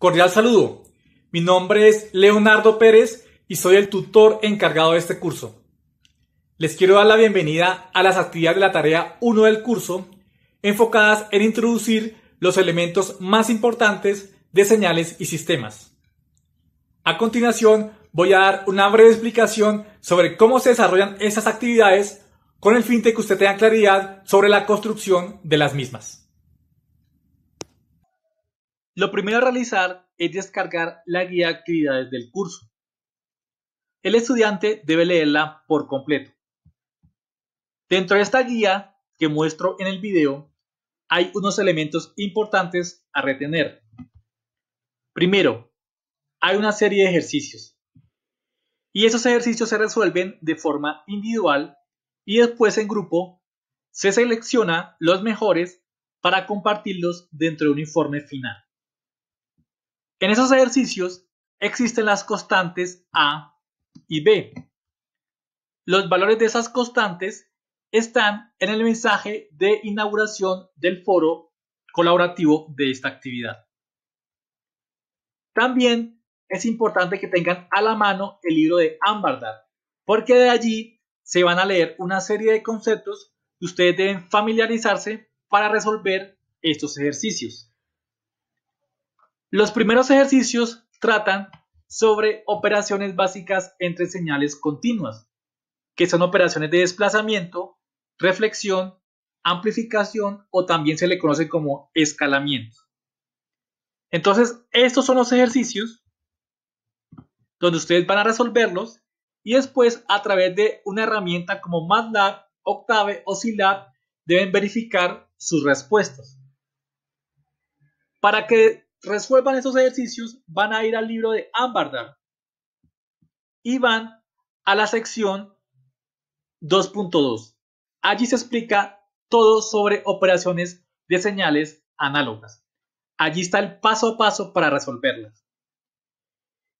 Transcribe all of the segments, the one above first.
Cordial saludo. Mi nombre es Leonardo Pérez y soy el tutor encargado de este curso. Les quiero dar la bienvenida a las actividades de la tarea 1 del curso, enfocadas en introducir los elementos más importantes de señales y sistemas. A continuación, voy a dar una breve explicación sobre cómo se desarrollan estas actividades con el fin de que usted tenga claridad sobre la construcción de las mismas. Lo primero a realizar es descargar la guía de actividades del curso. El estudiante debe leerla por completo. Dentro de esta guía que muestro en el video, hay unos elementos importantes a retener. Primero, hay una serie de ejercicios. Y esos ejercicios se resuelven de forma individual y después en grupo se selecciona los mejores para compartirlos dentro de un informe final. En esos ejercicios existen las constantes A y B. Los valores de esas constantes están en el mensaje de inauguración del foro colaborativo de esta actividad. También es importante que tengan a la mano el libro de Ambardar, porque de allí se van a leer una serie de conceptos que ustedes deben familiarizarse para resolver estos ejercicios. Los primeros ejercicios tratan sobre operaciones básicas entre señales continuas, que son operaciones de desplazamiento, reflexión, amplificación o también se le conoce como escalamiento. Entonces, estos son los ejercicios donde ustedes van a resolverlos y después a través de una herramienta como MATLAB, Octave o Scilab deben verificar sus respuestas. Para que resuelvan estos ejercicios, van a ir al libro de Ambardar y van a la sección 2.2. Allí se explica todo sobre operaciones de señales análogas. Allí está el paso a paso para resolverlas.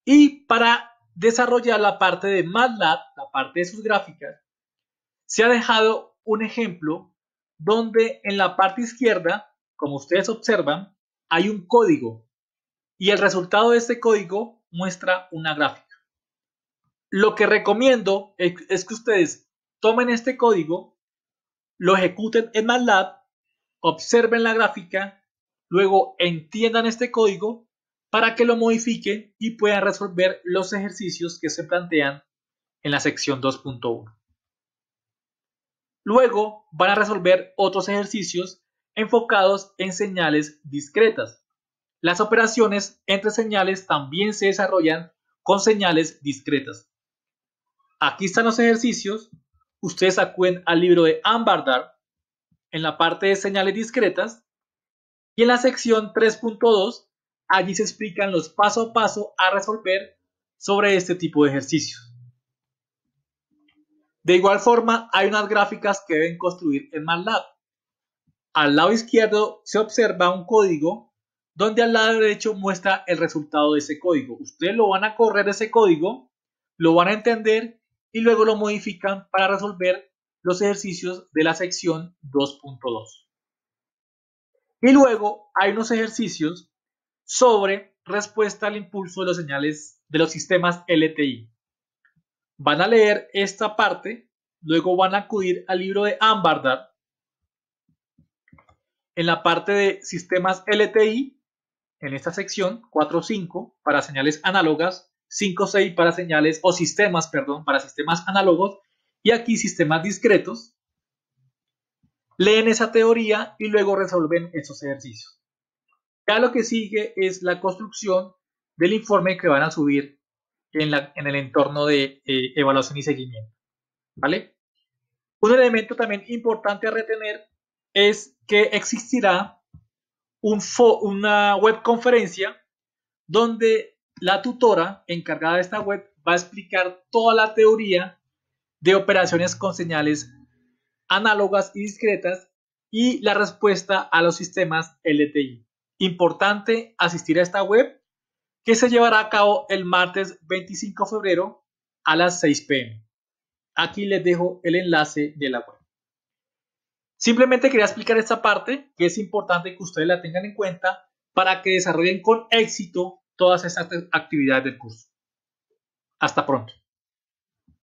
Y para desarrollar la parte de MATLAB, la parte de sus gráficas, se ha dejado un ejemplo donde en la parte izquierda, como ustedes observan, hay un código y el resultado de este código muestra una gráfica. Lo que recomiendo es que ustedes tomen este código, lo ejecuten en MATLAB, observen la gráfica, luego entiendan este código para que lo modifiquen y puedan resolver los ejercicios que se plantean en la sección 2.1. Luego van a resolver otros ejercicios enfocados en señales discretas. Las operaciones entre señales también se desarrollan con señales discretas. Aquí están los ejercicios. Ustedes acuden al libro de Ambardar en la parte de señales discretas y en la sección 3.2 allí se explican los paso a paso a resolver sobre este tipo de ejercicios. De igual forma, hay unas gráficas que deben construir en MATLAB. Al lado izquierdo se observa un código donde al lado derecho muestra el resultado de ese código. Ustedes lo van a correr ese código, lo van a entender y luego lo modifican para resolver los ejercicios de la sección 2.2. Y luego hay unos ejercicios sobre respuesta al impulso de los señales de los sistemas LTI. Van a leer esta parte, luego van a acudir al libro de Ambardar en la parte de sistemas LTI, en esta sección 4.5 para señales análogas, 5.6 para señales o sistemas, perdón, para sistemas análogos y aquí sistemas discretos, leen esa teoría y luego resuelven esos ejercicios. Ya lo que sigue es la construcción del informe que van a subir en, el entorno de eh, evaluación y seguimiento. ¿Vale? Un elemento también importante a retener es que existirá una web conferencia donde la tutora encargada de esta web va a explicar toda la teoría de operaciones con señales análogas y discretas y la respuesta a los sistemas LTI. Importante asistir a esta web que se llevará a cabo el martes 25 de febrero a las 6 pm. Aquí les dejo el enlace de la web. Simplemente quería explicar esta parte que es importante que ustedes la tengan en cuenta para que desarrollen con éxito todas estas actividades del curso. Hasta pronto.